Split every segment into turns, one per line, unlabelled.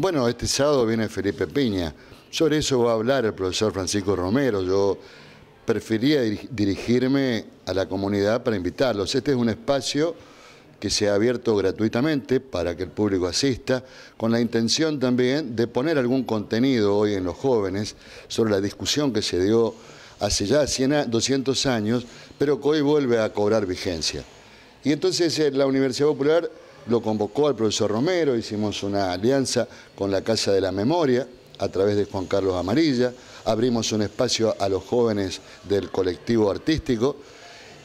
Bueno, este sábado viene Felipe Piña. Sobre eso va a hablar el profesor Francisco Romero. Yo prefería dirigirme a la comunidad para invitarlos. Este es un espacio que se ha abierto gratuitamente para que el público asista, con la intención también de poner algún contenido hoy en los jóvenes sobre la discusión que se dio hace ya 200 años, pero que hoy vuelve a cobrar vigencia. Y entonces eh, la Universidad Popular lo convocó al profesor Romero, hicimos una alianza con la Casa de la Memoria a través de Juan Carlos Amarilla, abrimos un espacio a los jóvenes del colectivo artístico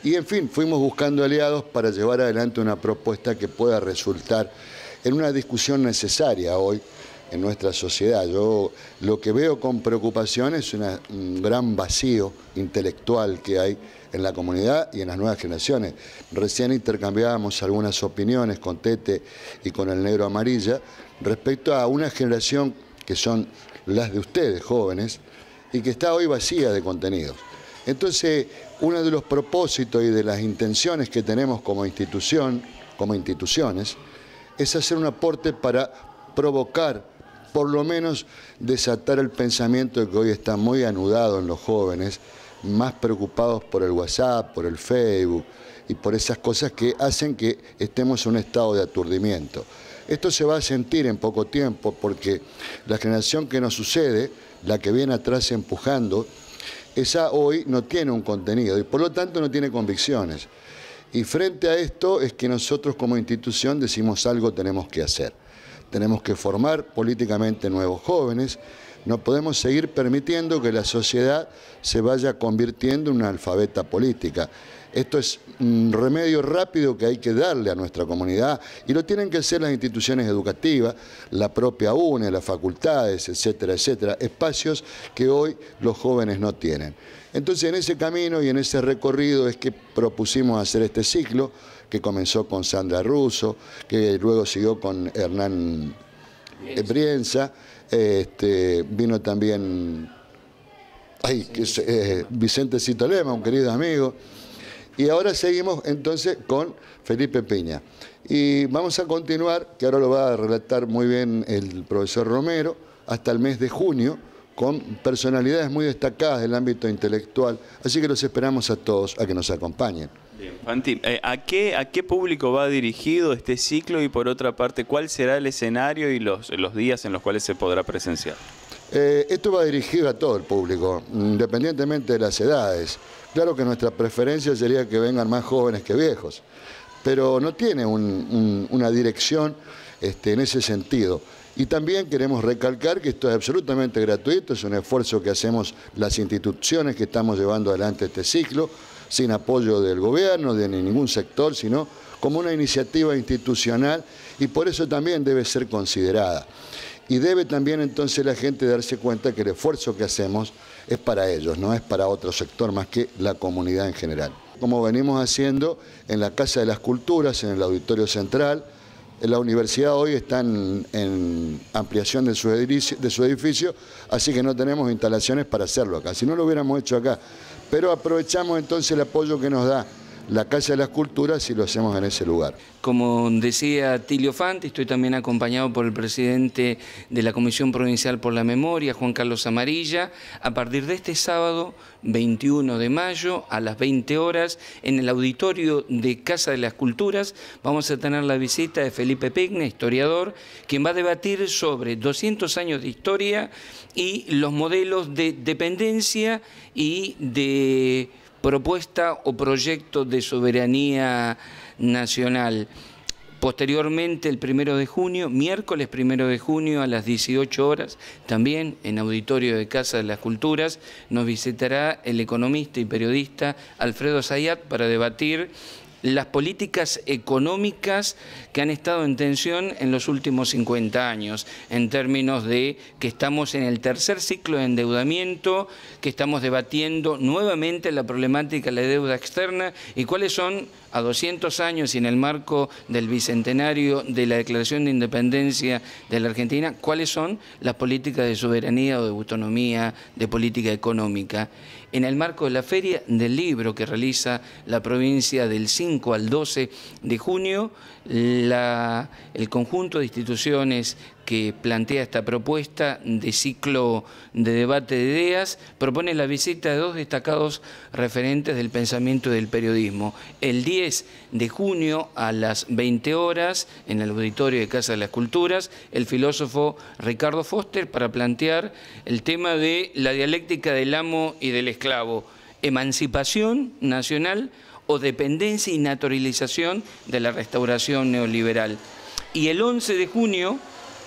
y en fin, fuimos buscando aliados para llevar adelante una propuesta que pueda resultar en una discusión necesaria hoy en nuestra sociedad. Yo lo que veo con preocupación es un gran vacío intelectual que hay en la comunidad y en las nuevas generaciones. Recién intercambiábamos algunas opiniones con Tete y con el Negro Amarilla respecto a una generación que son las de ustedes, jóvenes, y que está hoy vacía de contenidos. Entonces, uno de los propósitos y de las intenciones que tenemos como institución, como instituciones, es hacer un aporte para provocar por lo menos desatar el pensamiento que hoy está muy anudado en los jóvenes, más preocupados por el WhatsApp, por el Facebook y por esas cosas que hacen que estemos en un estado de aturdimiento. Esto se va a sentir en poco tiempo porque la generación que nos sucede, la que viene atrás empujando, esa hoy no tiene un contenido y por lo tanto no tiene convicciones. Y frente a esto es que nosotros como institución decimos algo tenemos que hacer tenemos que formar políticamente nuevos jóvenes, no podemos seguir permitiendo que la sociedad se vaya convirtiendo en una alfabeta política. Esto es un remedio rápido que hay que darle a nuestra comunidad y lo tienen que hacer las instituciones educativas, la propia UNE, las facultades, etcétera, etcétera, espacios que hoy los jóvenes no tienen. Entonces en ese camino y en ese recorrido es que propusimos hacer este ciclo que comenzó con Sandra Russo, que luego siguió con Hernán Brienza, este, vino también ay, eh, Vicente Citolema, un querido amigo, y ahora seguimos entonces con Felipe Peña. Y vamos a continuar, que ahora lo va a relatar muy bien el profesor Romero, hasta el mes de junio, con personalidades muy destacadas del ámbito intelectual. Así que los esperamos a todos a que nos acompañen.
Bien, eh, ¿a qué, ¿a qué público va dirigido este ciclo y por otra parte, cuál será el escenario y los, los días en los cuales se podrá presenciar?
Eh, esto va dirigido a todo el público, independientemente de las edades. Claro que nuestra preferencia sería que vengan más jóvenes que viejos, pero no tiene una dirección este, en ese sentido. Y también queremos recalcar que esto es absolutamente gratuito, es un esfuerzo que hacemos las instituciones que estamos llevando adelante este ciclo, sin apoyo del gobierno, de ningún sector, sino como una iniciativa institucional y por eso también debe ser considerada. Y debe también entonces la gente darse cuenta que el esfuerzo que hacemos es para ellos, no es para otro sector más que la comunidad en general. Como venimos haciendo en la Casa de las Culturas, en el Auditorio Central, en la universidad hoy está en, ampliación de su, de su, edificio, así que no tenemos instalaciones para hacerlo acá, si no lo hubiéramos hecho acá. Pero aprovechamos entonces el apoyo que nos da la Casa de las Culturas y lo hacemos en ese lugar. Como decía
Tilio Fante, estoy también acompañado por el presidente de la Comisión Provincial por la Memoria, Juan Carlos Amarilla, a partir de este sábado 21 de mayo a las 20 horas en el auditorio de Casa de las Culturas vamos a tener la visita de Felipe Pigne, historiador, quien va a debatir sobre 200 años de historia y los modelos de dependencia y de propuesta o proyecto de soberanía nacional. Posteriormente, el primero de junio, miércoles primero de junio a las 18 horas, también en Auditorio de Casa de las Culturas, nos visitará el economista y periodista Alfredo Zayat para debatir las políticas económicas que han estado en tensión en los últimos 50 años, en términos de que estamos en el tercer ciclo de endeudamiento, que estamos debatiendo nuevamente la problemática de la deuda externa y cuáles son a 200 años y en el marco del bicentenario de la Declaración de Independencia de la Argentina, cuáles son las políticas de soberanía o de autonomía, de política económica. En el marco de la Feria del Libro que realiza la provincia del 5 al 12 de junio, el conjunto de instituciones que plantea esta propuesta de ciclo de debate de ideas, propone la visita de dos destacados referentes del pensamiento y del periodismo. El 10 de junio a las 20 horas, en el auditorio de Casa de las Culturas, el filósofo Ricardo Foster para plantear el tema de la dialéctica del amo y del esclavo, emancipación nacional o dependencia y naturalización de la restauración neoliberal. Y el 11 de junio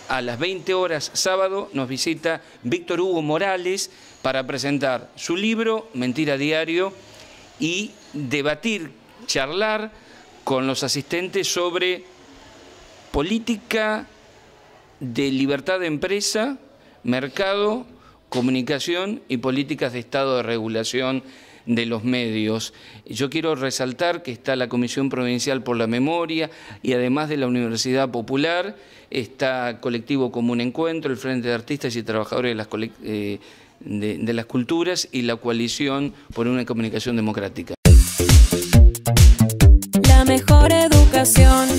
a las 20 horas sábado nos visita Víctor Hugo Morales para presentar su libro Mentira Diario y debatir, charlar con los asistentes sobre política de libertad de empresa, mercado, comunicación y políticas de estado de regulación de los medios. Yo quiero resaltar que está la Comisión Provincial por la Memoria y además de la Universidad Popular, está Colectivo Común Encuentro, el Frente de Artistas y Trabajadores de las, eh, de, las Culturas y la Coalición por una Comunicación Democrática. La mejor educación.